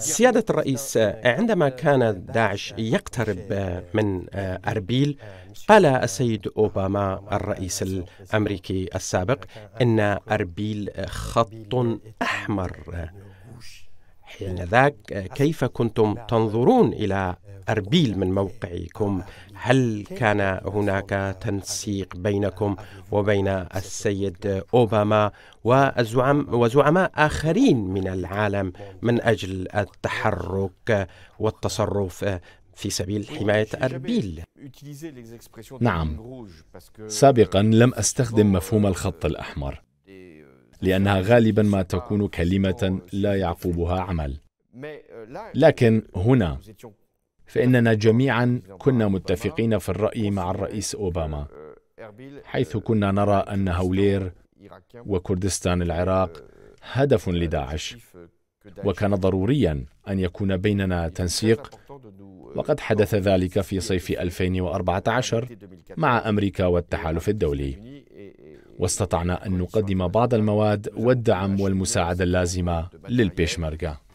سيادة الرئيس آه، عندما كان داعش يقترب آه، من آه، أربيل قال السيد أوباما الرئيس الأمريكي السابق إن أربيل خط أحمر حينذاك آه، كيف كنتم تنظرون إلى أربيل من موقعكم هل كان هناك تنسيق بينكم وبين السيد أوباما وزعم وزعماء آخرين من العالم من أجل التحرك والتصرف في سبيل حماية أربيل نعم سابقا لم أستخدم مفهوم الخط الأحمر لأنها غالبا ما تكون كلمة لا يعقبها عمل لكن هنا فإننا جميعا كنا متفقين في الرأي مع الرئيس أوباما حيث كنا نرى أن هولير وكردستان العراق هدف لداعش وكان ضروريا أن يكون بيننا تنسيق وقد حدث ذلك في صيف 2014 مع أمريكا والتحالف الدولي واستطعنا أن نقدم بعض المواد والدعم والمساعدة اللازمة للبيشمركة